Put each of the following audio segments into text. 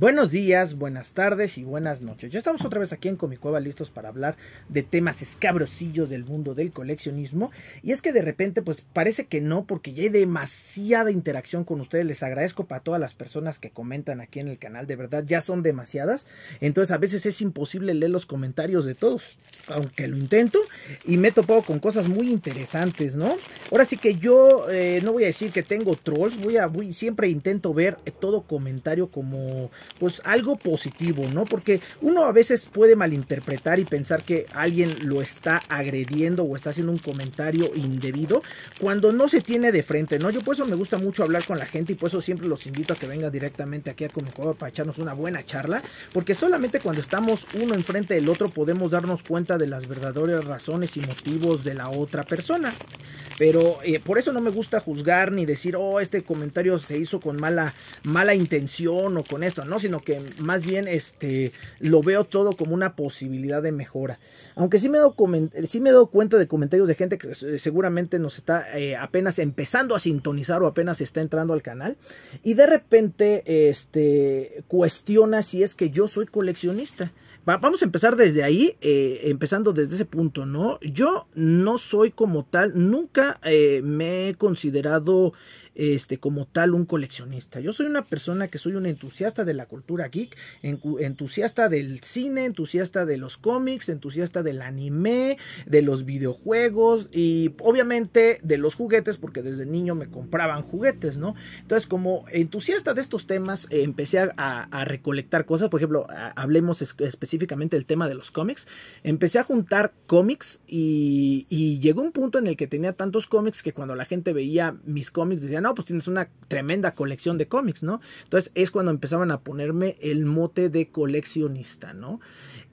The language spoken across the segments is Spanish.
Buenos días, buenas tardes y buenas noches. Ya estamos otra vez aquí en Cueva, listos para hablar de temas escabrosillos del mundo del coleccionismo. Y es que de repente, pues parece que no, porque ya hay demasiada interacción con ustedes. Les agradezco para todas las personas que comentan aquí en el canal. De verdad, ya son demasiadas. Entonces a veces es imposible leer los comentarios de todos, aunque lo intento. Y me he topado con cosas muy interesantes, ¿no? Ahora sí que yo eh, no voy a decir que tengo trolls. Voy a, siempre intento ver todo comentario como pues algo positivo, ¿no? Porque uno a veces puede malinterpretar y pensar que alguien lo está agrediendo o está haciendo un comentario indebido cuando no se tiene de frente, ¿no? Yo por eso me gusta mucho hablar con la gente y por eso siempre los invito a que vengan directamente aquí a Comicoba para echarnos una buena charla, porque solamente cuando estamos uno enfrente del otro podemos darnos cuenta de las verdaderas razones y motivos de la otra persona. Pero eh, por eso no me gusta juzgar ni decir, oh, este comentario se hizo con mala, mala intención o con esto, ¿no? sino que más bien este, lo veo todo como una posibilidad de mejora. Aunque sí me he me dado cuenta de comentarios de gente que eh, seguramente nos está eh, apenas empezando a sintonizar o apenas está entrando al canal y de repente este, cuestiona si es que yo soy coleccionista. vamos a empezar desde ahí, eh, empezando desde ese punto, ¿no? Yo no soy como tal, nunca me he considerado este, como tal un coleccionista. Yo soy una persona que soy un entusiasta de la cultura geek, entusiasta del cine, entusiasta de los cómics, entusiasta del anime, de los videojuegos y obviamente de los juguetes, porque desde niño me compraban juguetes, ¿no? Entonces, como entusiasta de estos temas, empecé a, recolectar cosas. Por ejemplo, hablemos específicamente del tema de los cómics. Empecé a juntar cómics y, y llegó un punto en el que tenía tantos cómics que cuando la gente veía mis cómics decían, no, pues tienes una tremenda colección de cómics, ¿no? Entonces es cuando empezaban a ponerme el mote de coleccionista, ¿no?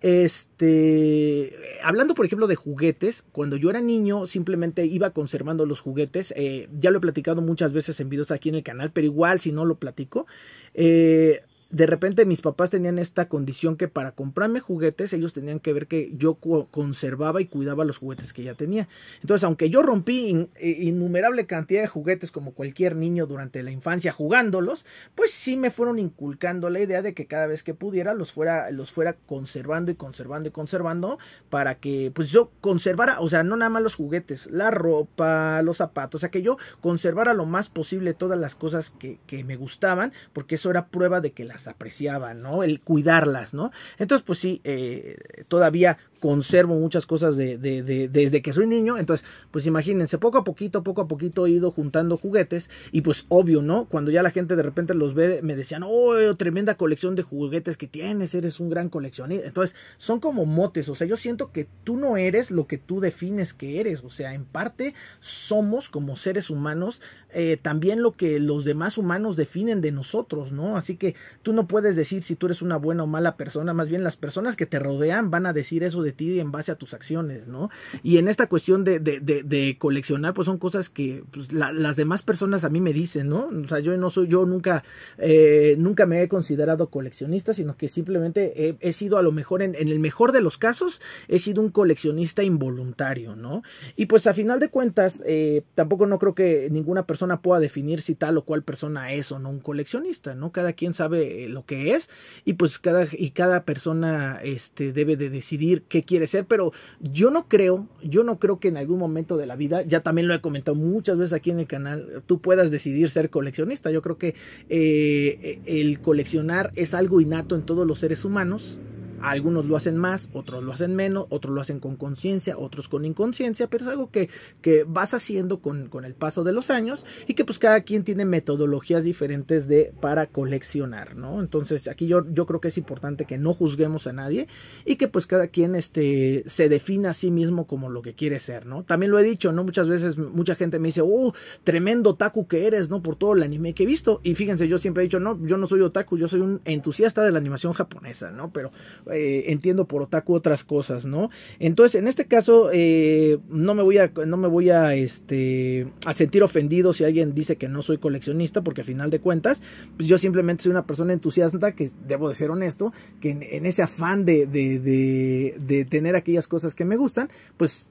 Este, hablando por ejemplo de juguetes, cuando yo era niño simplemente iba conservando los juguetes, eh, ya lo he platicado muchas veces en videos aquí en el canal, pero igual si no lo platico, eh, de repente mis papás tenían esta condición que para comprarme juguetes ellos tenían que ver que yo conservaba y cuidaba los juguetes que ya tenía. Entonces, aunque yo rompí eh, innumerable cantidad de juguetes como cualquier niño durante la infancia jugándolos, pues sí me fueron inculcando la idea de que cada vez que pudiera los fuera los fuera conservando y conservando y conservando para que pues yo conservara, o sea, no nada más los juguetes, la ropa, los zapatos, o sea, que yo conservara lo más posible todas las cosas que, que me gustaban, porque eso era prueba de que la apreciaban, ¿no? El cuidarlas, ¿no? Entonces, pues sí, eh, todavía conservo muchas cosas de, desde que soy niño. Entonces, pues imagínense, poco a poquito, poco a poquito he ido juntando juguetes. Y pues obvio, ¿no? Cuando ya la gente de repente los ve, me decían, oh, tremenda colección de juguetes que tienes, eres un gran coleccionista. Entonces, son como motes, o sea, yo siento que tú no eres lo que tú defines que eres. O sea, en parte somos como seres humanos eh, también lo que los demás humanos definen de nosotros, ¿no? Así que tú no puedes decir si tú eres una buena o mala persona, más bien las personas que te rodean van a decir eso de ti en base a tus acciones, ¿no? Y en esta cuestión de, coleccionar, pues son cosas que pues, las demás personas a mí me dicen, ¿no? O sea, yo no soy, yo nunca, eh, nunca me he considerado coleccionista, sino que simplemente he, sido a lo mejor, en, el mejor de los casos, he sido un coleccionista involuntario, ¿no? Y pues a final de cuentas, eh, tampoco no creo que ninguna persona pueda definir si tal o cual persona es o no un coleccionista, ¿no? Cada quien sabe eh, lo que es y pues cada, y cada persona este, debe de decidir qué quiere ser, pero yo no creo, yo no creo que en algún momento de la vida, ya también lo he comentado muchas veces aquí en el canal, tú puedas decidir ser coleccionista. Yo creo que eh, el coleccionar es algo innato en todos los seres humanos algunos lo hacen más, otros lo hacen menos, otros lo hacen con conciencia, otros con inconsciencia, pero es algo que, que vas haciendo con, el paso de los años y que pues cada quien tiene metodologías diferentes de para coleccionar, ¿no? Entonces aquí yo, yo creo que es importante que no juzguemos a nadie y que pues cada quien este, se defina a sí mismo como lo que quiere ser, ¿no? También lo he dicho, ¿no? Muchas veces mucha gente me dice, oh, tremendo otaku que eres, ¿no? Por todo el anime que he visto. Y fíjense, yo siempre he dicho, no, yo no soy otaku, yo soy un entusiasta de la animación japonesa, ¿no? Pero eh, entiendo por otaku otras cosas, ¿no? Entonces, en este caso, eh, no me voy a, no me voy a, este, a sentir ofendido si alguien dice que no soy coleccionista, porque a final de cuentas, pues yo simplemente soy una persona entusiasta, que debo de ser honesto, que en, ese afán de, de, de, de tener aquellas cosas que me gustan, pues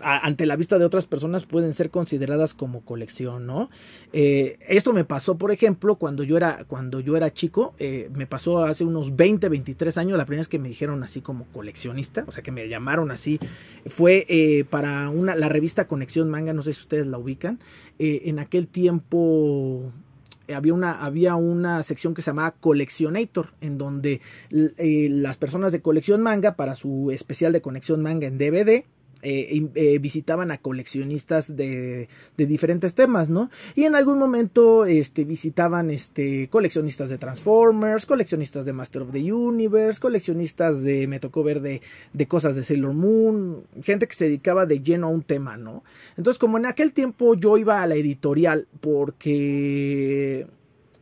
ante la vista de otras personas pueden ser consideradas como colección, ¿no? Eh, esto me pasó, por ejemplo, cuando yo era, cuando yo era chico, eh, me pasó hace unos 20, 23 años, la primera vez que me dijeron así como coleccionista, o sea, que me llamaron así, fue eh, para una, la revista Conexión Manga, no sé si ustedes la ubican, en aquel tiempo había una, había una sección que se llamaba Coleccionator, en donde las personas de colección manga, para su especial de conexión manga en DVD, eh, eh, visitaban a coleccionistas de, diferentes temas, ¿no? Y en algún momento este, visitaban este, coleccionistas de Transformers, coleccionistas de Master of the Universe, coleccionistas de, me tocó ver de, de cosas de Sailor Moon, gente que se dedicaba de lleno a un tema, ¿no? Entonces como en aquel tiempo yo iba a la editorial porque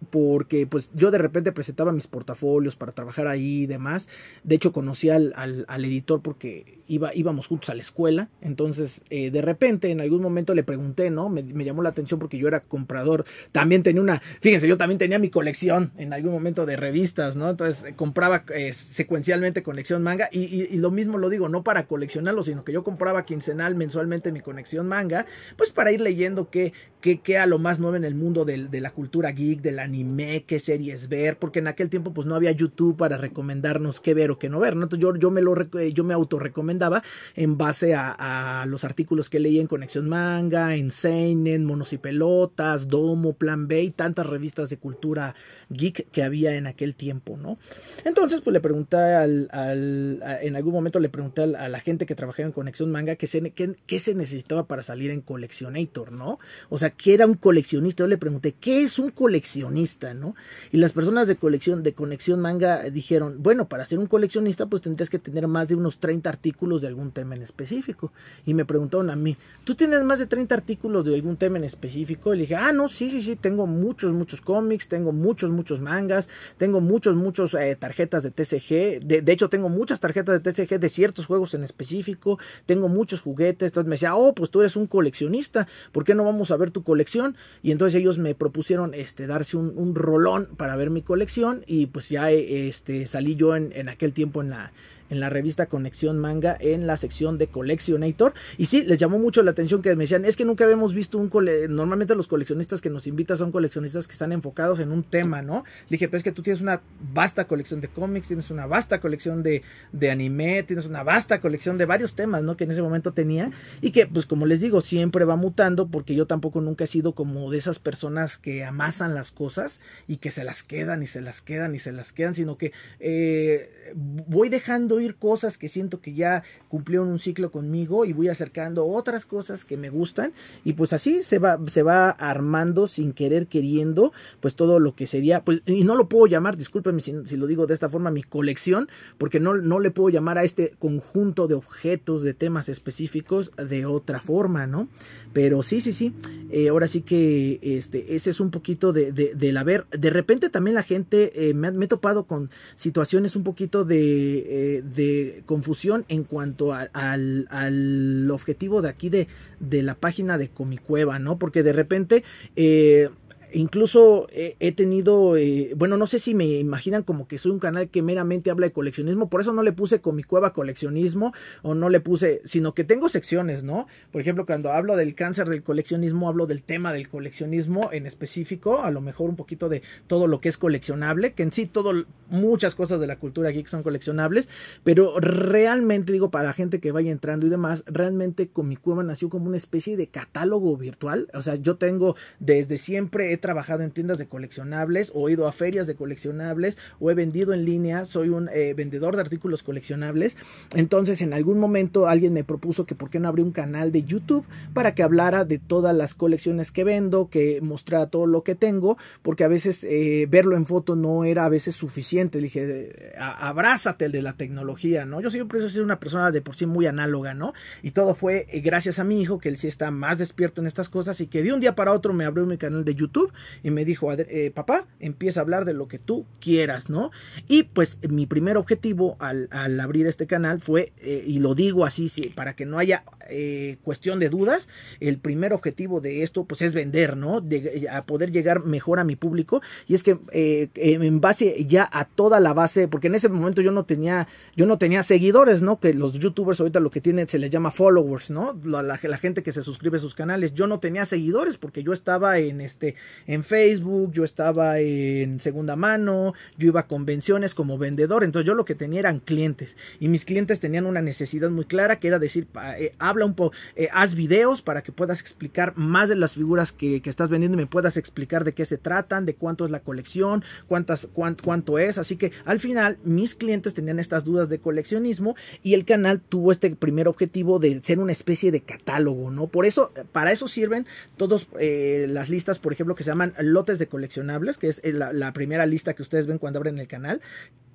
porque pues yo de repente presentaba mis portafolios para trabajar ahí y demás. De hecho conocí al, al, editor porque iba, íbamos juntos a la escuela. Entonces eh, de repente en algún momento le pregunté, ¿no? Me, llamó la atención porque yo era comprador. También tenía una, fíjense, yo también tenía mi colección en algún momento de revistas, ¿no? Entonces eh, compraba eh, secuencialmente Conexión manga y, lo mismo lo digo, no para coleccionarlo, sino que yo compraba quincenal, mensualmente mi Conexión manga, pues para ir leyendo qué, qué, lo más nuevo en el mundo de, de la cultura geek, de la Animé qué series ver, porque en aquel tiempo pues no había YouTube para recomendarnos qué ver o qué no ver, ¿no? Entonces yo, me, lo, eh, yo me autorrecomendaba en base a, los artículos que leía en Conexión Manga, en Seinen, Monos y Pelotas, Domo, Plan B y tantas revistas de cultura geek que había en aquel tiempo, ¿no? Entonces pues le pregunté al, en algún momento le pregunté a la gente que trabajaba en Conexión Manga qué se, se necesitaba para salir en Coleccionator ¿no? O sea, ¿qué era un coleccionista? Yo le pregunté, ¿qué es un coleccionista? ¿no? Y las personas de colección, de conexión manga dijeron, bueno, para ser un coleccionista, pues tendrías que tener más de unos 30 artículos de algún tema en específico. Y me preguntaron a mí, ¿tú tienes más de 30 artículos de algún tema en específico? Y le dije, ah, no, sí, sí, sí, tengo muchos, muchos cómics, tengo muchos, muchos mangas, tengo muchos, muchos eh, tarjetas de TCG. De, hecho, tengo muchas tarjetas de TCG de ciertos juegos en específico, tengo muchos juguetes. Entonces me decía, oh, pues tú eres un coleccionista, ¿por qué no vamos a ver tu colección? Y entonces ellos me propusieron este, darse un un, rolón para ver mi colección y pues ya eh, este, salí yo en, en aquel tiempo en la, en la revista Conexión Manga en la sección de Coleccionator Y sí, les llamó mucho la atención que me decían, es que nunca habíamos visto un cole... Normalmente los coleccionistas que nos invitan son coleccionistas que están enfocados en un tema, ¿no? Le dije, pero es que tú tienes una vasta colección de cómics, tienes una vasta colección de, anime, tienes una vasta colección de varios temas, ¿no? Que en ese momento tenía y que, pues como les digo, siempre va mutando porque yo tampoco nunca he sido como de esas personas que amasan las cosas y que se las quedan y se las quedan y se las quedan, sino que eh, voy dejando ir cosas que siento que ya cumplieron un ciclo conmigo y voy acercando otras cosas que me gustan y pues así se va, se va armando sin querer queriendo pues todo lo que sería, pues y no lo puedo llamar, discúlpenme si, lo digo de esta forma, mi colección, porque no, no le puedo llamar a este conjunto de objetos, de temas específicos de otra forma, ¿no? Pero sí, sí, sí, eh, ahora sí que este, ese es un poquito de, de, ver, haber, de repente también la gente, eh, me, he topado con situaciones un poquito de, eh, de confusión en cuanto al, al, objetivo de aquí de, de la página de Comicueva, ¿no? Porque de repente... Eh, Incluso eh, he tenido, eh, bueno, no sé si me imaginan como que soy un canal que meramente habla de coleccionismo, por eso no le puse con mi cueva coleccionismo o no le puse, sino que tengo secciones, ¿no? Por ejemplo, cuando hablo del cáncer del coleccionismo, hablo del tema del coleccionismo en específico, a lo mejor un poquito de todo lo que es coleccionable, que en sí todo, muchas cosas de la cultura geek son coleccionables, pero realmente digo, para la gente que vaya entrando y demás, realmente con mi cueva nació como una especie de catálogo virtual, o sea, yo tengo desde siempre, he trabajado en tiendas de coleccionables o he ido a ferias de coleccionables o he vendido en línea, soy un eh, vendedor de artículos coleccionables. Entonces en algún momento alguien me propuso que por qué no abrí un canal de YouTube para que hablara de todas las colecciones que vendo, que mostrara todo lo que tengo, porque a veces eh, verlo en foto no era a veces suficiente. Le dije, abrázate el de la tecnología, ¿no? Yo siempre he sido una persona de por sí muy análoga, ¿no? Y todo fue eh, gracias a mi hijo, que él sí está más despierto en estas cosas y que de un día para otro me abrió mi canal de YouTube y me dijo, eh, papá, empieza a hablar de lo que tú quieras, ¿no? Y pues mi primer objetivo al, abrir este canal fue, eh, y lo digo así sí, para que no haya eh, cuestión de dudas, el primer objetivo de esto pues es vender, ¿no? De, a poder llegar mejor a mi público. Y es que en base ya a toda la base, porque en ese momento yo no tenía, yo no tenía seguidores, ¿no? Que los youtubers ahorita lo que tienen se les llama followers, ¿no? la gente que se suscribe a sus canales. Yo no tenía seguidores porque yo estaba en este en Facebook, yo estaba en segunda mano, yo iba a convenciones como vendedor, entonces yo lo que tenía eran clientes y mis clientes tenían una necesidad muy clara que era decir, eh, habla un poco, eh, haz videos para que puedas explicar más de las figuras que, estás vendiendo y me puedas explicar de qué se tratan, de cuánto es la colección, cuántas, cuánto, es, así que al final mis clientes tenían estas dudas de coleccionismo y el canal tuvo este primer objetivo de ser una especie de catálogo, ¿no? Por eso, para eso sirven todas eh, las listas, por ejemplo, que se llaman lotes de coleccionables, que es eh, la, primera lista que ustedes ven cuando abren el canal.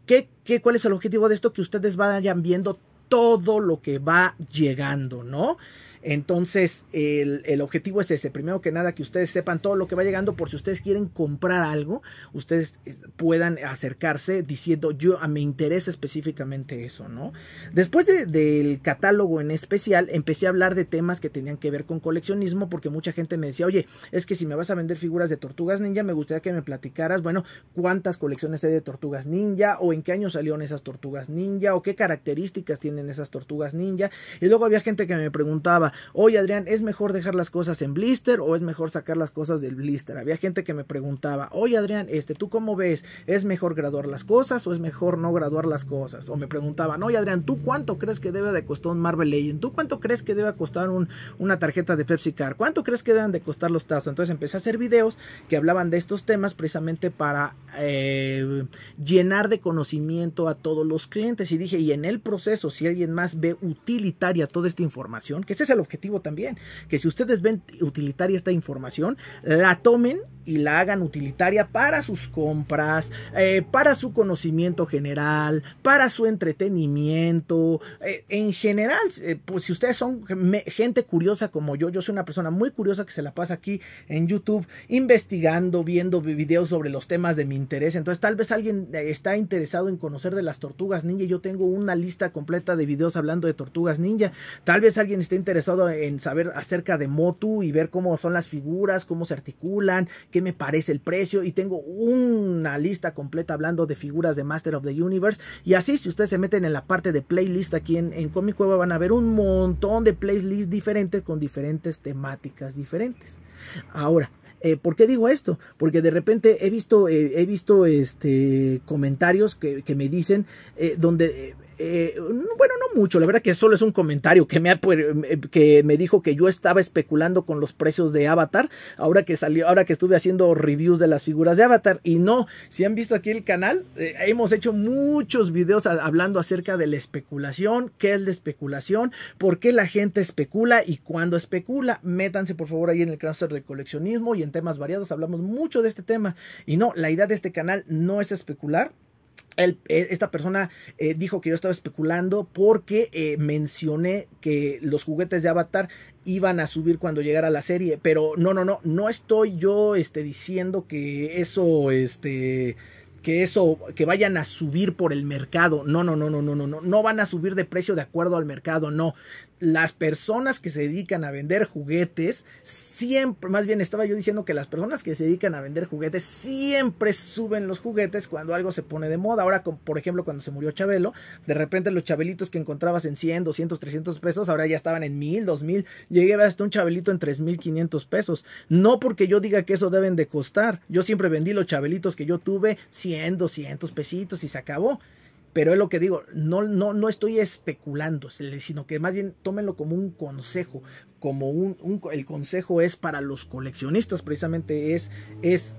¿Qué, ¿Qué, cuál es el objetivo de esto? Que ustedes vayan viendo todo lo que va llegando, ¿no? Entonces, el, objetivo es ese. Primero que nada, que ustedes sepan todo lo que va llegando por si ustedes quieren comprar algo, ustedes eh, puedan acercarse diciendo, yo me interesa específicamente eso, ¿no? Después del catálogo en especial, empecé a hablar de temas que tenían que ver con coleccionismo porque mucha gente me decía, oye, es que si me vas a vender figuras de tortugas ninja, me gustaría que me platicaras, bueno, cuántas colecciones hay de tortugas ninja o en qué año salieron esas tortugas ninja o qué características tienen esas tortugas ninja. Y luego había gente que me preguntaba, oye Adrián, ¿es mejor dejar las cosas en blister o es mejor sacar las cosas del blister? Había gente que me preguntaba, oye Adrián, este, ¿tú cómo ves? ¿Es mejor graduar las cosas o es mejor no graduar las cosas? O me preguntaban, oye Adrián, ¿tú cuánto crees que debe de costar un Marvel Legend? ¿Tú cuánto crees que debe costar una tarjeta de Pepsi Car? ¿Cuánto crees que deben de costar los tazos? Entonces empecé a hacer videos que hablaban de estos temas precisamente para eh, llenar de conocimiento a todos los clientes. Y dije, y en el proceso, si alguien más ve utilitaria toda esta información, que ese es el objetivo también. Que si ustedes ven utilitaria esta información, la tomen y la hagan utilitaria para sus compras, eh, para su conocimiento general, para su entretenimiento. Eh, en general, eh, pues si ustedes son gente curiosa como yo, yo soy una persona muy curiosa que se la pasa aquí en YouTube investigando, viendo videos sobre los temas de mi interés. Entonces tal vez alguien está interesado en conocer de las tortugas ninja. Yo tengo una lista completa de videos hablando de tortugas ninja. Tal vez alguien esté interesado en saber acerca de Motu y ver cómo son las figuras, cómo se articulan, qué me parece el precio y tengo una lista completa hablando de figuras de Master of the Universe y así si ustedes se meten en la parte de playlist aquí en, Comic Cueva van a ver un montón de playlists diferentes con diferentes temáticas diferentes. Ahora, eh, ¿Por qué digo esto? Porque de repente he visto, eh, he visto este, comentarios que, me dicen eh, donde eh, bueno, no mucho, la verdad que solo es un comentario que me, eh, que me dijo que yo estaba especulando con los precios de Avatar, ahora que salió, ahora que estuve haciendo reviews de las figuras de Avatar, y no, si han visto aquí el canal, eh, hemos hecho muchos videos hablando acerca de la especulación, qué es la especulación, por qué la gente especula y cuándo especula, métanse por favor ahí en el cáncer de coleccionismo y en temas variados, hablamos mucho de este tema, y no, la idea de este canal no es especular, eh, esta persona eh, dijo que yo estaba especulando porque eh, mencioné que los juguetes de Avatar iban a subir cuando llegara la serie, pero no, no, no, no estoy yo este, diciendo que eso este, que eso, que vayan a subir por el mercado. No, no, no, no, no, no, no. No van a subir de precio de acuerdo al mercado, no. Las personas que se dedican a vender juguetes, siempre, más bien estaba yo diciendo que las personas que se dedican a vender juguetes siempre suben los juguetes cuando algo se pone de moda. Ahora, por ejemplo, cuando se murió Chabelo, de repente los chabelitos que encontrabas en 100, 200, 300 pesos, ahora ya estaban en 1000, 2000. Llegué hasta un chabelito en 3500 pesos. No porque yo diga que eso deben de costar. Yo siempre vendí los chabelitos que yo tuve. 100, 200 pesitos y se acabó. Pero es lo que digo, no, no, no estoy especulando, sino que más bien tómenlo como un consejo, como un el consejo es para los coleccionistas, precisamente es, es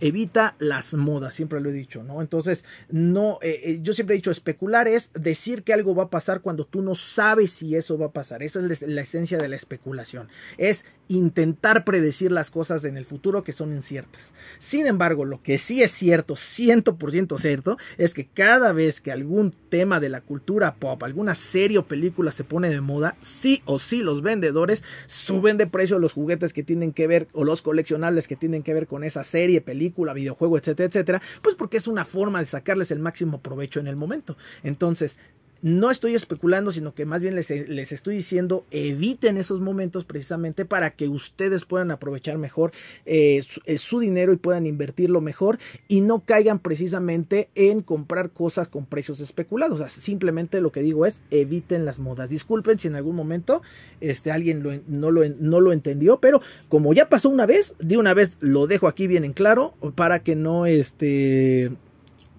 evita las modas, siempre lo he dicho, ¿no? Entonces, no, eh, eh, yo siempre he dicho, especular es decir que algo va a pasar cuando tú no sabes si eso va a pasar. Esa es la esencia de la especulación. Es intentar predecir las cosas en el futuro que son inciertas. Sin embargo, lo que sí es cierto, 100% cierto, es que cada vez que algún tema de la cultura pop, alguna serie o película se pone de moda, sí o sí los vendedores suben de precio los juguetes que tienen que ver o los coleccionables que tienen que ver con esa serie de película, videojuego, etcétera, etcétera, pues porque es una forma de sacarles el máximo provecho en el momento. Entonces, no estoy especulando, sino que más bien les, les, estoy diciendo, eviten esos momentos precisamente para que ustedes puedan aprovechar mejor eh, eh, su, dinero y puedan invertirlo mejor y no caigan precisamente en comprar cosas con precios especulados. O simplemente lo que digo es, eviten las modas. Disculpen si en algún momento este, alguien no, lo, no lo entendió, pero como ya pasó una vez, de una vez lo dejo aquí bien en claro para que no este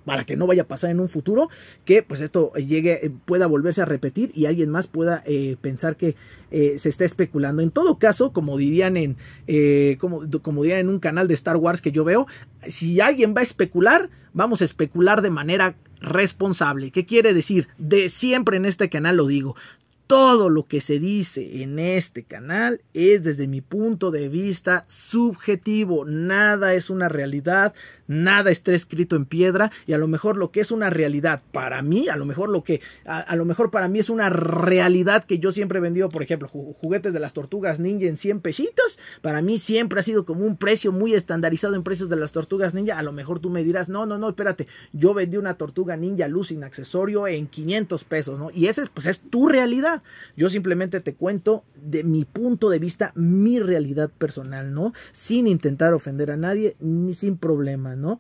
para que no vaya a pasar en un futuro que pues esto llegue eh, pueda volverse a repetir y alguien más pueda eh, pensar que eh, se está especulando en todo caso como dirían en como, como dirían en un canal de Star Wars que yo veo si alguien va a especular vamos a especular de manera responsable. ¿Qué quiere decir? De siempre en este canal lo digo todo lo que se dice en este canal es desde mi punto de vista subjetivo. Nada es una realidad, nada está escrito en piedra y a lo mejor lo que es una realidad para mí, a lo mejor lo que a, lo mejor para mí es una realidad que yo siempre he vendido, por ejemplo, juguetes de las tortugas ninja en 100 pesitos, para mí siempre ha sido como un precio muy estandarizado en precios de las tortugas ninja. A lo mejor tú me dirás, "No, no, no, espérate, yo vendí una tortuga ninja luz sin accesorio en 500 pesos", ¿no? Y ese pues es tu realidad yo simplemente te cuento de mi punto de vista, mi realidad personal, ¿no? Sin intentar ofender a nadie, ni sin problema, ¿no?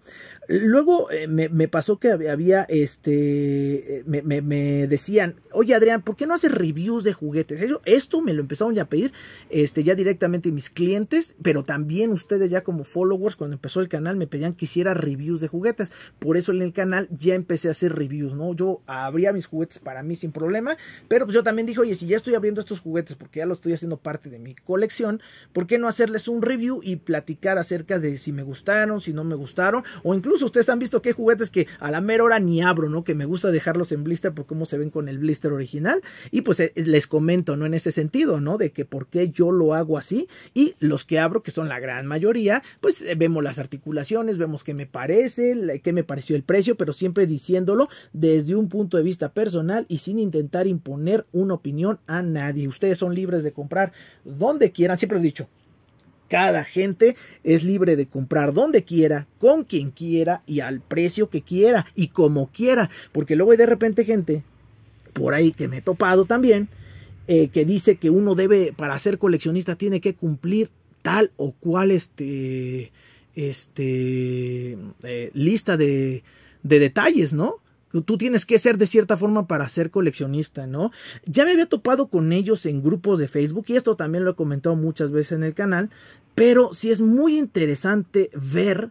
Luego eh, me, pasó que había, este, eh, me, decían, oye Adrián, ¿por qué no haces reviews de juguetes? esto me lo empezaron ya a pedir, este, ya directamente mis clientes, pero también ustedes ya como followers, cuando empezó el canal, me pedían que hiciera reviews de juguetes. Por eso en el canal ya empecé a hacer reviews, ¿no? Yo abría mis juguetes para mí sin problema, pero pues yo también dijo, oye, si ya estoy abriendo estos juguetes porque ya lo estoy haciendo parte de mi colección, ¿por qué no hacerles un review y platicar acerca de si me gustaron, si no me gustaron? O incluso ustedes han visto que hay juguetes que a la mera hora ni abro, ¿no? Que me gusta dejarlos en blister porque cómo se ven con el blister original. Y pues eh, les comento, ¿no? En ese sentido, ¿no? De que por qué yo lo hago así. Y los que abro, que son la gran mayoría, pues eh, vemos las articulaciones, vemos qué me parece, qué me pareció el precio, pero siempre diciéndolo desde un punto de vista personal y sin intentar imponer un opinión a nadie. Ustedes son libres de comprar donde quieran, siempre he dicho. Cada gente es libre de comprar donde quiera, con quien quiera y al precio que quiera y como quiera. Porque luego hay de repente gente por ahí que me he topado también, eh, que dice que uno debe, para ser coleccionista, tiene que cumplir tal o cual este, este, eh, lista de, de detalles, ¿no? Tú tienes que ser de cierta forma para ser coleccionista, ¿no? Ya me había topado con ellos en grupos de Facebook y esto también lo he comentado muchas veces en el canal, pero sí es muy interesante ver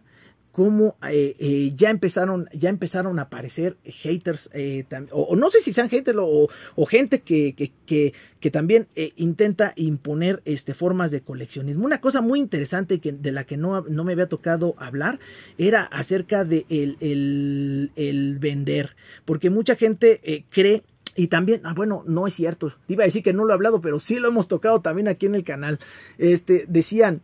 cómo eh, eh, ya, empezaron, ya empezaron a aparecer haters, eh, o, no sé si sean haters o, gente que, que, también intenta imponer este, formas de coleccionismo. Una cosa muy interesante que, de la que no, me había tocado hablar era acerca de el, vender, porque mucha gente cree y también, ah, bueno, no es cierto. Iba a decir que no lo he hablado, pero sí lo hemos tocado también aquí en el canal. Este, decían,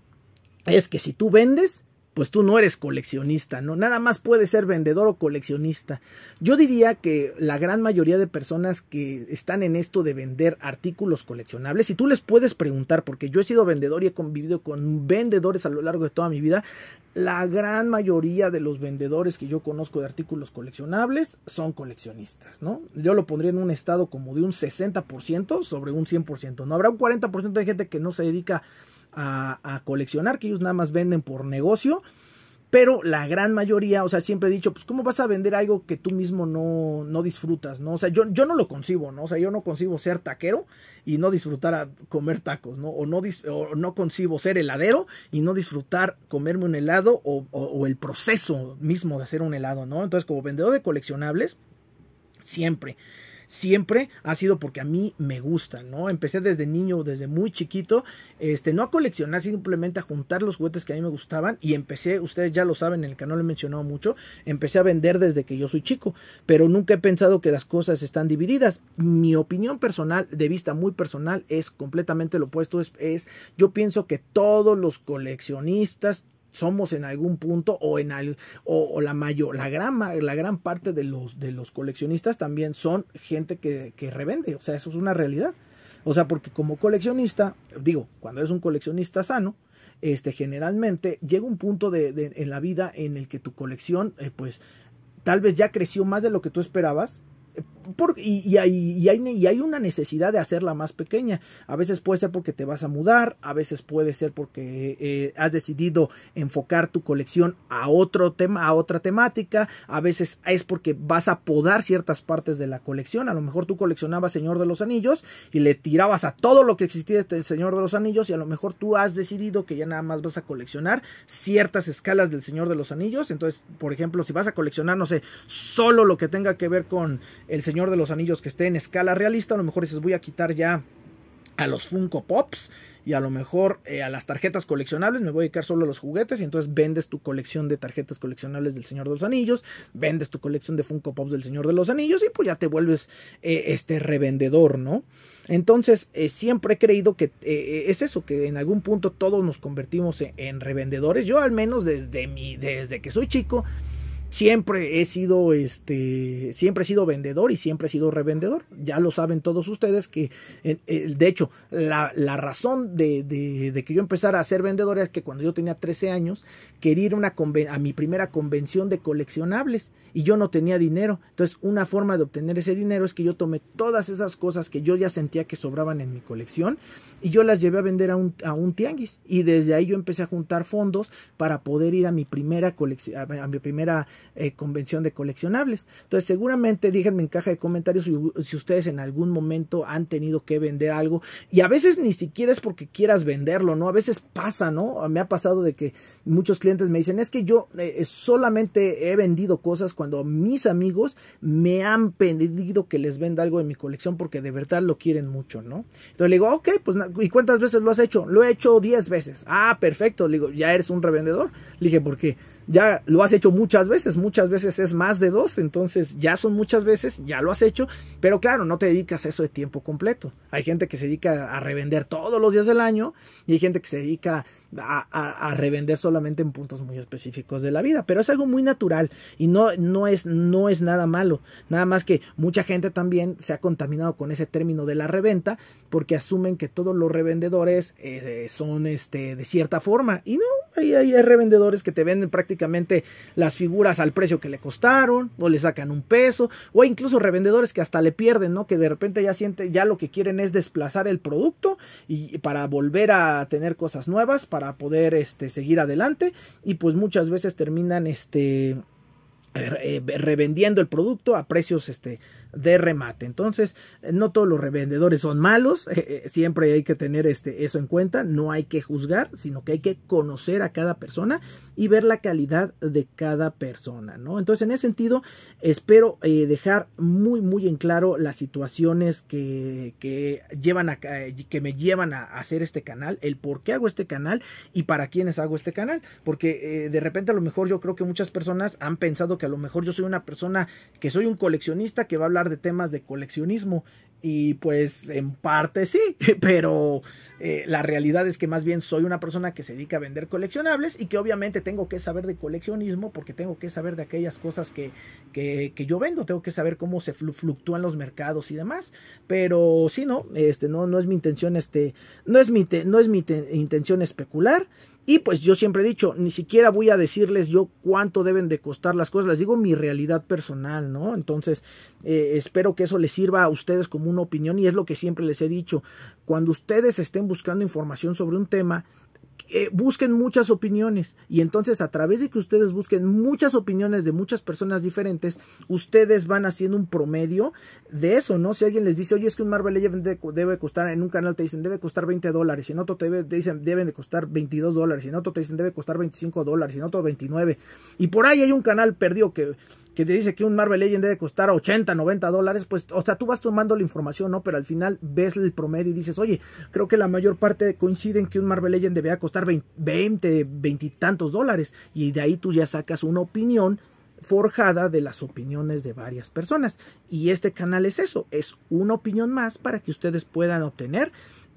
es que si tú vendes, pues tú no eres coleccionista, ¿no? Nada más puede ser vendedor o coleccionista. Yo diría que la gran mayoría de personas que están en esto de vender artículos coleccionables, y tú les puedes preguntar, porque yo he sido vendedor y he convivido con vendedores a lo largo de toda mi vida, la gran mayoría de los vendedores que yo conozco de artículos coleccionables son coleccionistas, ¿no? Yo lo pondría en un estado como de un 60% sobre un 100%, ¿no? Habrá un 40% de gente que no se dedica a, coleccionar, que ellos nada más venden por negocio. Pero la gran mayoría, o sea, siempre he dicho, pues, ¿cómo vas a vender algo que tú mismo no, no disfrutas, no? O sea, yo, yo, no lo concibo, ¿no? O sea, yo no concibo ser taquero y no disfrutar a comer tacos, ¿no? O no, o no concibo ser heladero y no disfrutar comerme un helado o, o, o el proceso mismo de hacer un helado, ¿no? Entonces, como vendedor de coleccionables, siempre siempre ha sido porque a mí me gusta, ¿no? Empecé desde niño, desde muy chiquito, este, no a coleccionar, simplemente a juntar los juguetes que a mí me gustaban y empecé, ustedes ya lo saben, en el canal lo he mencionado mucho, empecé a vender desde que yo soy chico, pero nunca he pensado que las cosas están divididas. Mi opinión personal, de vista muy personal, es completamente lo opuesto, es, es yo pienso que todos los coleccionistas, somos en algún punto o en al, o, la mayor la gran la gran parte de los de los coleccionistas también son gente que, que revende o sea eso es una realidad o sea porque como coleccionista digo cuando eres un coleccionista sano este generalmente llega un punto de, en la vida en el que tu colección eh, pues tal vez ya creció más de lo que tú esperabas y, hay, una necesidad de hacerla más pequeña. A veces puede ser porque te vas a mudar, a veces puede ser porque eh, has decidido enfocar tu colección a otro tema, a otra temática, a veces es porque vas a podar ciertas partes de la colección. A lo mejor tú coleccionabas Señor de los Anillos y le tirabas a todo lo que existía del este Señor de los Anillos y a lo mejor tú has decidido que ya nada más vas a coleccionar ciertas escalas del Señor de los Anillos. Entonces, por ejemplo, si vas a coleccionar, no sé, solo lo que tenga que ver con el Señor de los Anillos que esté en escala realista, a lo mejor dices voy a quitar ya a los Funko Pops y a lo mejor eh, a las tarjetas coleccionables, me voy a dedicar solo a los juguetes y entonces vendes tu colección de tarjetas coleccionables del Señor de los Anillos, vendes tu colección de Funko Pops del Señor de los Anillos y pues ya te vuelves eh, este revendedor, ¿no? Entonces eh, siempre he creído que es eso, que en algún punto todos nos convertimos en, en revendedores, yo al menos desde, mi, desde que soy chico siempre he sido este siempre he sido vendedor y siempre he sido revendedor ya lo saben todos ustedes que eh, eh, de hecho la, razón de, de, que yo empezara a ser vendedor es que cuando yo tenía 13 años quería ir a mi primera convención de coleccionables y yo no tenía dinero entonces una forma de obtener ese dinero es que yo tomé todas esas cosas que yo ya sentía que sobraban en mi colección y yo las llevé a vender a un, a un tianguis y desde ahí yo empecé a juntar fondos para poder ir a mi primera colección a mi primera eh, convención de coleccionables. Entonces, seguramente díganme en caja de comentarios si, ustedes en algún momento han tenido que vender algo. Y a veces ni siquiera es porque quieras venderlo, ¿no? A veces pasa, ¿no? Me ha pasado de que muchos clientes me dicen, es que yo eh, solamente he vendido cosas cuando mis amigos me han pedido que les venda algo de mi colección porque de verdad lo quieren mucho, ¿no? Entonces le digo, ok, pues, ¿y cuántas veces lo has hecho? Lo he hecho 10 veces. Ah, perfecto. Le digo, ya eres un revendedor. Le dije, porque ya lo has hecho muchas veces muchas veces es más de dos, entonces ya son muchas veces, ya lo has hecho, pero claro, no te dedicas a eso de tiempo completo. Hay gente que se dedica a revender todos los días del año y hay gente que se dedica a, revender solamente en puntos muy específicos de la vida. Pero es algo muy natural y no, no, es, no es nada malo. Nada más que mucha gente también se ha contaminado con ese término de la reventa porque asumen que todos los revendedores eh, eh, son este, de cierta forma. Y no, hay, hay, revendedores que te venden prácticamente las figuras al precio que le costaron o le sacan un peso. O hay incluso revendedores que hasta le pierden, ¿no? Que de repente ya sienten, ya lo que quieren es desplazar el producto y para volver a tener cosas nuevas para poder este, seguir adelante y pues muchas veces terminan este, eh, eh, revendiendo el producto a precios este, de remate. Entonces, eh, no todos los revendedores son malos, eh, eh, siempre hay que tener este, eso en cuenta, no hay que juzgar, sino que hay que conocer a cada persona y ver la calidad de cada persona, ¿no? Entonces, en ese sentido, espero dejar muy, muy en claro las situaciones que, que llevan a, que me llevan a hacer este canal, el por qué hago este canal y para quiénes hago este canal, porque de repente a lo mejor yo creo que muchas personas han pensado que a lo mejor yo soy una persona que soy un coleccionista que va a hablar de temas de coleccionismo. Y pues en parte sí, pero eh, la realidad es que más bien soy una persona que se dedica a vender coleccionables y que obviamente tengo que saber de coleccionismo porque tengo que saber de aquellas cosas que, yo vendo, tengo que saber cómo se fluctúan los mercados y demás. Pero si no, este, no, no es mi intención, este, no es mi, no es mi intención especular. Y pues yo siempre he dicho, ni siquiera voy a decirles yo cuánto deben de costar las cosas, les digo mi realidad personal, ¿no? Entonces, eh, espero que eso les sirva a ustedes como una opinión y es lo que siempre les he dicho. Cuando ustedes estén buscando información sobre un tema, eh, busquen muchas opiniones y entonces a través de que ustedes busquen muchas opiniones de muchas personas diferentes, ustedes van haciendo un promedio de eso, ¿no? Si alguien les dice, oye, es que un Marvel debe costar, en un canal te dicen debe costar 20 dólares, y en otro te, dicen deben de costar 22 dólares, y en otro te dicen debe costar 25 dólares, y en otro 29, y por ahí hay un canal perdido que que te dice que un Marvel Legend debe costar 80, 90 dólares, pues, o sea, tú vas tomando la información, ¿no? Pero al final ves el promedio y dices, oye, creo que la mayor parte coinciden que un Marvel Legend debía costar 20, 20 y tantos dólares. Y de ahí tú ya sacas una opinión forjada de las opiniones de varias personas. Y este canal es eso, es una opinión más para que ustedes puedan obtener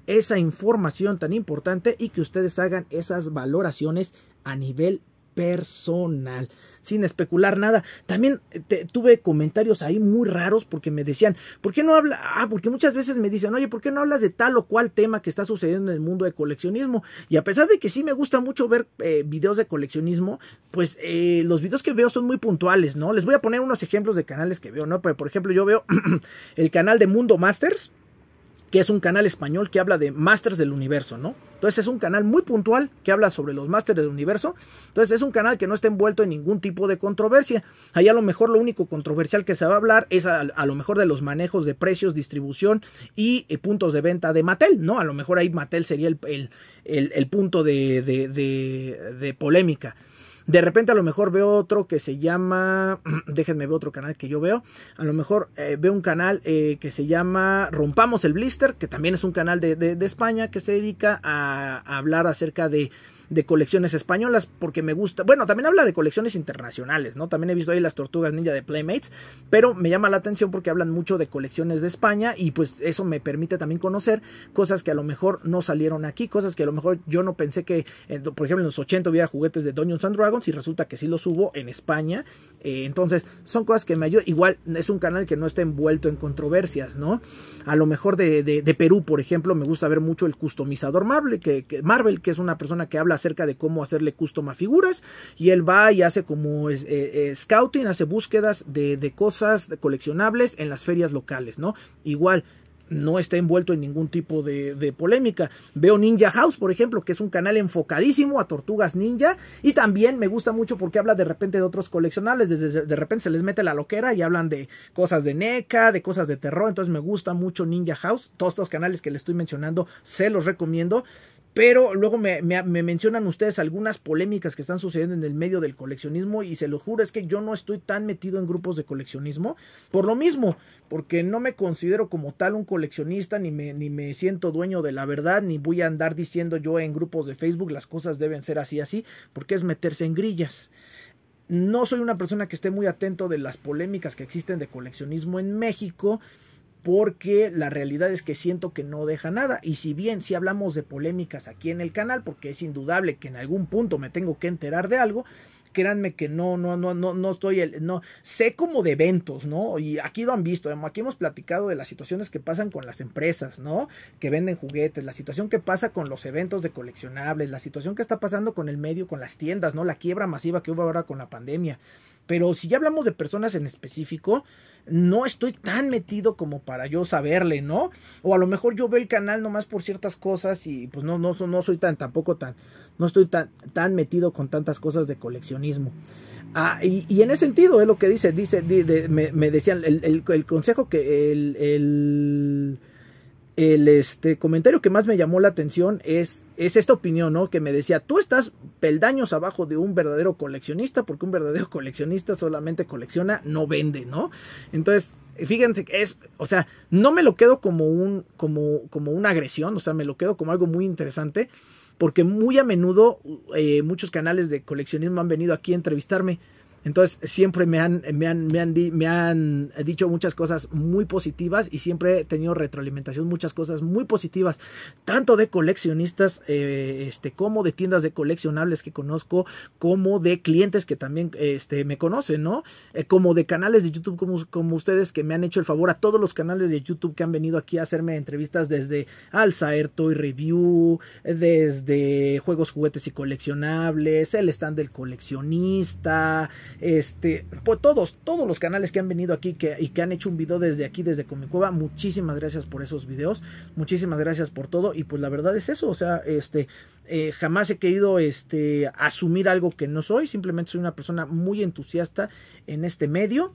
esa información tan importante y que ustedes hagan esas valoraciones a nivel personal, sin especular nada. También eh, tuve comentarios ahí muy raros porque me decían, ¿por qué no habla? Ah, porque muchas veces me dicen, oye, ¿por qué no hablas de tal o cual tema que está sucediendo en el mundo de coleccionismo? Y a pesar de que sí me gusta mucho ver eh, videos de coleccionismo, pues eh, los videos que veo son muy puntuales, ¿no? Les voy a poner unos ejemplos de canales que veo, ¿no? por ejemplo, yo veo el canal de Mundo Masters que es un canal español que habla de Masters del Universo, ¿no? Entonces es un canal muy puntual que habla sobre los Masters del Universo. Entonces es un canal que no está envuelto en ningún tipo de controversia. Ahí a lo mejor lo único controversial que se va a hablar es a, lo mejor de los manejos de precios, distribución y eh, puntos de venta de Mattel, ¿no? A lo mejor ahí Mattel sería el, punto de, de, de polémica. De repente a lo mejor veo otro que se llama, déjenme ver otro canal que yo veo, a lo mejor eh, veo un canal eh, que se llama Rompamos el Blister, que también es un canal de, de, España que se dedica a hablar acerca de de colecciones españolas porque me gusta. Bueno, también habla de colecciones internacionales, ¿no? También he visto ahí las tortugas ninja de Playmates, pero me llama la atención porque hablan mucho de colecciones de España y pues eso me permite también conocer cosas que a lo mejor no salieron aquí, cosas que a lo mejor yo no pensé que, eh, por ejemplo, en los 80 había juguetes de Dungeons and Dragons y resulta que sí los hubo en España. Eh, entonces, son cosas que me ayudan. Igual es un canal que no está envuelto en controversias, ¿no? A lo mejor de, de, Perú, por ejemplo, me gusta ver mucho el customizador Marvel que, Marvel, que es una persona que habla acerca de cómo hacerle custom a figuras y él va y hace como eh, eh, scouting, hace búsquedas de, cosas coleccionables en las ferias locales, ¿no? Igual, no está envuelto en ningún tipo de, polémica. Veo Ninja House, por ejemplo, que es un canal enfocadísimo a tortugas ninja. Y también me gusta mucho porque habla de repente de otros coleccionables. Desde, de repente se les mete la loquera y hablan de cosas de NECA, de cosas de terror. Entonces me gusta mucho Ninja House. Todos estos canales que le estoy mencionando se los recomiendo. Pero luego me, mencionan ustedes algunas polémicas que están sucediendo en el medio del coleccionismo y se lo juro es que yo no estoy tan metido en grupos de coleccionismo por lo mismo, porque no me considero como tal un coleccionista ni me, ni me siento dueño de la verdad ni voy a andar diciendo yo en grupos de Facebook las cosas deben ser así así porque es meterse en grillas. No soy una persona que esté muy atento de las polémicas que existen de coleccionismo en México porque la realidad es que siento que no deja nada. Y si bien si hablamos de polémicas aquí en el canal, porque es indudable que en algún punto me tengo que enterar de algo, créanme que no, no, no, no, no estoy, el, no, sé como de eventos, ¿no? Y aquí lo han visto, aquí hemos platicado de las situaciones que pasan con las empresas, ¿no? Que venden juguetes, la situación que pasa con los eventos de coleccionables, la situación que está pasando con el medio, con las tiendas, ¿no? La quiebra masiva que hubo ahora con la pandemia. Pero si ya hablamos de personas en específico, no estoy tan metido como para yo saberle, ¿no? O a lo mejor yo veo el canal nomás por ciertas cosas y pues no, no, no soy tan tampoco tan, no estoy tan, tan metido con tantas cosas de coleccionismo. Ah, y, en ese sentido es lo que dice, dice me, decían, el, consejo que el, el este, comentario que más me llamó la atención es, es esta opinión, ¿no? Que me decía, tú estás peldaños abajo de un verdadero coleccionista, porque un verdadero coleccionista solamente colecciona, no vende, ¿no? Entonces, fíjense, es, o sea, no me lo quedo como, un, como, como una agresión, o sea, me lo quedo como algo muy interesante porque muy a menudo eh, muchos canales de coleccionismo han venido aquí a entrevistarme entonces siempre me han, me me han, dicho muchas cosas muy positivas y siempre he tenido retroalimentación, muchas cosas muy positivas, tanto de coleccionistas eh, este, como de tiendas de coleccionables que conozco, como de clientes que también este, me conocen, ¿no? Eh, como de canales de YouTube como, como ustedes que me han hecho el favor a todos los canales de YouTube que han venido aquí a hacerme entrevistas desde Alzaer Toy Review, desde Juegos, Juguetes y Coleccionables, el stand del coleccionista, este, pues todos, todos los canales que han venido aquí y que han hecho un video desde aquí, desde Cueva, muchísimas gracias por esos videos, muchísimas gracias por todo. Y pues la verdad es eso, o sea, este, eh, jamás he querido este, asumir algo que no soy, simplemente soy una persona muy entusiasta en este medio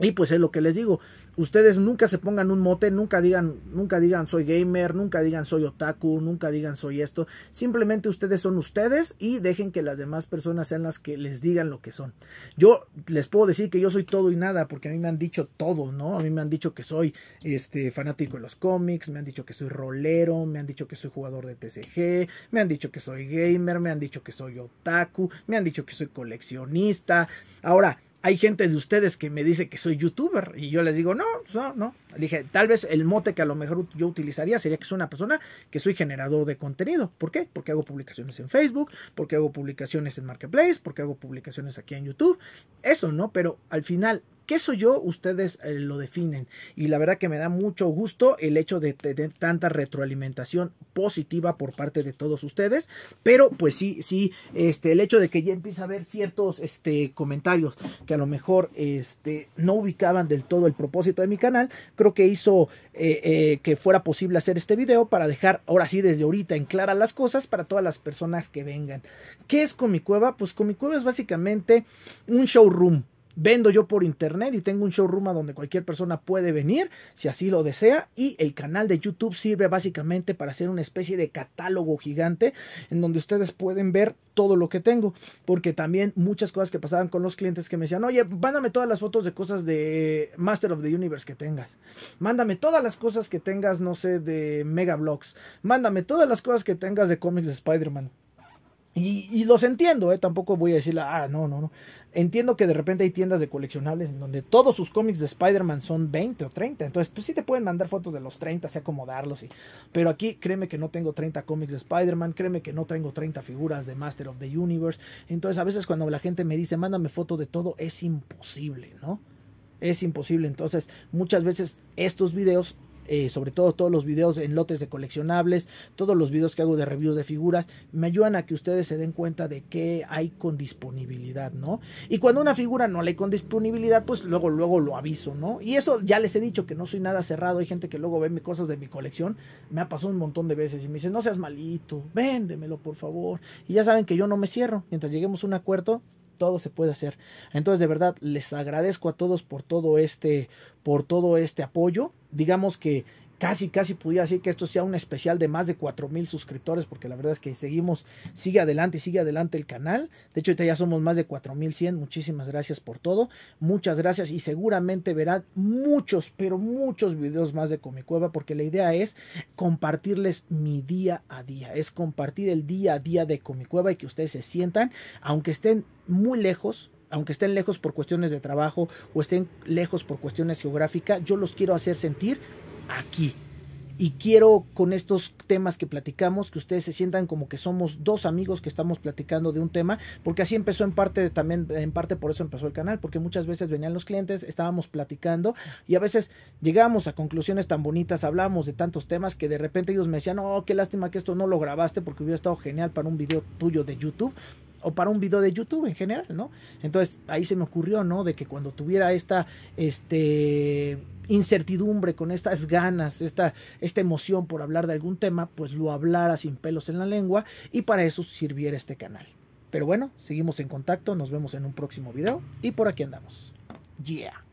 y pues es lo que les digo, ustedes nunca se pongan un mote, nunca digan, nunca digan soy gamer, nunca digan soy otaku, nunca digan soy esto, simplemente ustedes son ustedes y dejen que las demás personas sean las que les digan lo que son. Yo les puedo decir que yo soy todo y nada porque a mí me han dicho todo, ¿no? A mí me han dicho que soy este fanático de los cómics, me han dicho que soy rolero, me han dicho que soy jugador de TCG, me han dicho que soy gamer, me han dicho que soy otaku, me han dicho que soy coleccionista. Ahora, hay gente de ustedes que me dice que soy youtuber y yo les digo, no, pues, no, no. Dije, tal vez el mote que a lo mejor yo utilizaría sería que soy una persona que soy generador de contenido. ¿Por qué? Porque hago publicaciones en Facebook, porque hago publicaciones en Marketplace, porque hago publicaciones aquí en YouTube. Eso, ¿no? Pero al final eso yo? Ustedes eh, lo definen. Y la verdad que me da mucho gusto el hecho de tener tanta retroalimentación positiva por parte de todos ustedes. Pero pues sí, sí, este, el hecho de que ya empieza a haber ciertos este, comentarios que a lo mejor este, no ubicaban del todo el propósito de mi canal, creo que hizo eh, eh, que fuera posible hacer este video para dejar ahora sí desde ahorita en clara las cosas para todas las personas que vengan. ¿Qué es con mi cueva? Pues con mi cueva es básicamente un showroom Vendo yo por internet y tengo un showroom a donde cualquier persona puede venir si así lo desea. Y el canal de YouTube sirve básicamente para hacer una especie de catálogo gigante en donde ustedes pueden ver todo lo que tengo. Porque también muchas cosas que pasaban con los clientes que me decían, oye, mándame todas las fotos de cosas de Master of the Universe que tengas. Mándame todas las cosas que tengas, no sé, de Mega Blogs. Mándame todas las cosas que tengas de cómics de Spider-Man. Y, los entiendo, ¿eh? tampoco voy a decir, ah, no, no, no. Entiendo que de repente hay tiendas de coleccionables en donde todos sus cómics de Spider-Man son 20 o 30. Entonces, pues sí te pueden mandar fotos de los 30, así acomodarlos. Y... Pero aquí, créeme que no tengo 30 cómics de Spider-Man, créeme que no tengo 30 figuras de Master of the Universe. Entonces, a veces cuando la gente me dice, mándame foto de todo, es imposible, ¿no? Es imposible. Entonces, muchas veces estos videos eh, sobre todo todos los videos en lotes de coleccionables, todos los videos que hago de reviews de figuras, me ayudan a que ustedes se den cuenta de que hay con disponibilidad, ¿no? Y cuando una figura no la hay con disponibilidad, pues luego, luego lo aviso, ¿no? Y eso ya les he dicho que no soy nada cerrado, hay gente que luego ve mis cosas de mi colección, me ha pasado un montón de veces y me dice, no seas malito, véndemelo por favor. Y ya saben que yo no me cierro, mientras lleguemos a un acuerdo, todo se puede hacer. Entonces, de verdad, les agradezco a todos por todo este, por todo este apoyo. Digamos que casi, casi pudiera decir que esto sea un especial de más de 4000 suscriptores, porque la verdad es que seguimos, sigue adelante, y sigue adelante el canal. De hecho, ahorita ya somos más de 4100. Muchísimas gracias por todo. Muchas gracias y seguramente verán muchos, pero muchos videos más de Cueva porque la idea es compartirles mi día a día, es compartir el día a día de Cueva y que ustedes se sientan, aunque estén muy lejos, aunque estén lejos por cuestiones de trabajo o estén lejos por cuestiones geográficas, yo los quiero hacer sentir aquí. Y quiero con estos temas que platicamos que ustedes se sientan como que somos dos amigos que estamos platicando de un tema, porque así empezó en parte también, en parte por eso empezó el canal, porque muchas veces venían los clientes, estábamos platicando y a veces llegábamos a conclusiones tan bonitas, hablamos de tantos temas que de repente ellos me decían, oh, qué lástima que esto no lo grabaste porque hubiera estado genial para un video tuyo de YouTube o para un video de YouTube en general, ¿no? Entonces ahí se me ocurrió, ¿no? De que cuando tuviera esta, este incertidumbre, con estas ganas, esta, esta emoción por hablar de algún tema, pues lo hablara sin pelos en la lengua y para eso sirviera este canal. Pero bueno, seguimos en contacto, nos vemos en un próximo video y por aquí andamos. Yeah.